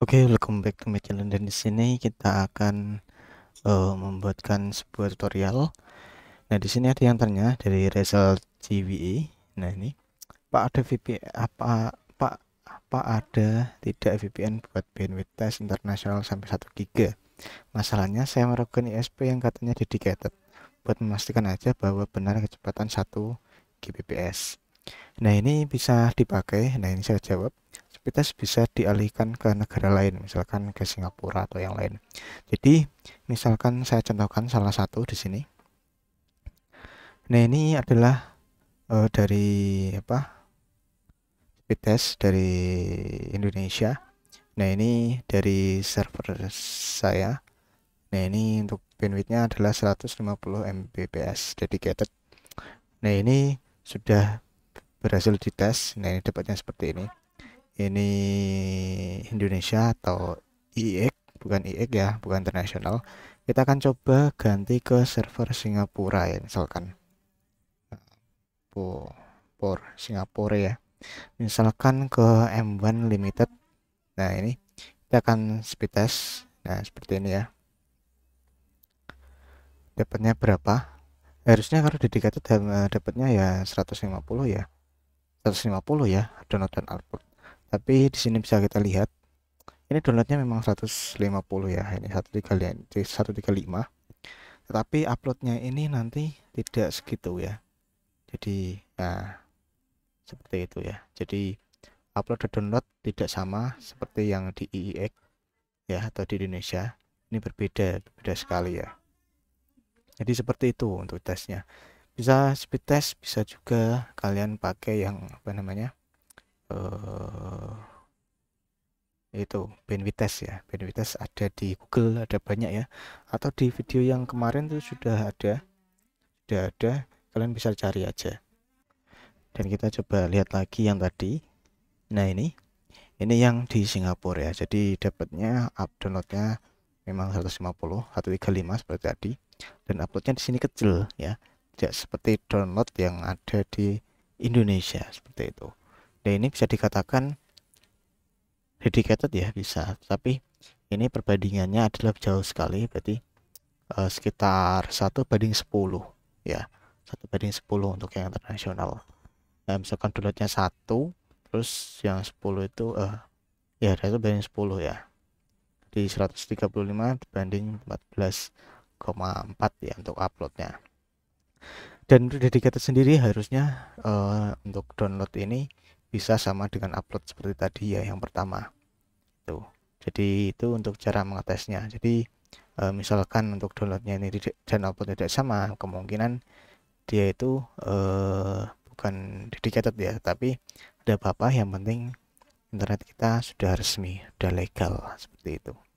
Oke, okay, welcome back to my channel dan di sini kita akan uh, membuatkan sebuah tutorial. Nah, di sini ada yang tanya dari result GWE. Nah, ini Pak ada VPN apa Pak apa ada tidak VPN buat bandwidth test internasional sampai 1 giga? Masalahnya saya merogani ISP yang katanya dedicated. Buat memastikan aja bahwa benar kecepatan 1 Gbps. Nah, ini bisa dipakai. Nah, ini saya jawab aktivitas bisa dialihkan ke negara lain, misalkan ke Singapura atau yang lain. Jadi, misalkan saya contohkan salah satu di sini. Nah, ini adalah uh, dari apa? Pites dari Indonesia. Nah, ini dari server saya. Nah, ini untuk bandwidth-nya adalah 150 Mbps dedicated. Nah, ini sudah berhasil dites. Nah, ini dapatnya seperti ini ini Indonesia atau IX e bukan IX e ya bukan internasional kita akan coba ganti ke server Singapura ya misalkan nah, por Singapura ya misalkan ke M1 limited nah ini kita akan speed test nah seperti ini ya dapatnya berapa harusnya kalau di eh, dapatnya ya 150 ya 150 ya download dan output tapi di sini bisa kita lihat ini downloadnya memang 150 ya ini 135 135 tetapi uploadnya ini nanti tidak segitu ya jadi nah seperti itu ya jadi upload dan download tidak sama seperti yang di IEX ya atau di Indonesia ini berbeda berbeda sekali ya jadi seperti itu untuk tesnya bisa speed test bisa juga kalian pakai yang apa namanya uh, itu bandwidth test ya bandwidth test ada di Google ada banyak ya atau di video yang kemarin itu sudah ada sudah ada kalian bisa cari aja dan kita coba lihat lagi yang tadi nah ini ini yang di Singapura ya jadi dapatnya up downloadnya memang 150 135 seperti tadi dan uploadnya di sini kecil ya tidak seperti download yang ada di Indonesia seperti itu dan ini bisa dikatakan dedicated ya bisa tapi ini perbandingannya adalah jauh sekali berarti uh, sekitar 1 banding 10 ya 1 banding 10 untuk yang internasional nah, misalkan downloadnya satu terus yang 10 itu uh, ya 1 banding 10 ya di 135 dibanding 14,4 ya untuk uploadnya dan dedicated sendiri harusnya uh, untuk download ini bisa sama dengan upload seperti tadi ya yang pertama itu jadi itu untuk cara mengetesnya jadi e, misalkan untuk downloadnya ini tidak, dan upload tidak sama kemungkinan dia itu e, bukan dedicated ya tapi ada apa-apa yang penting internet kita sudah resmi sudah legal seperti itu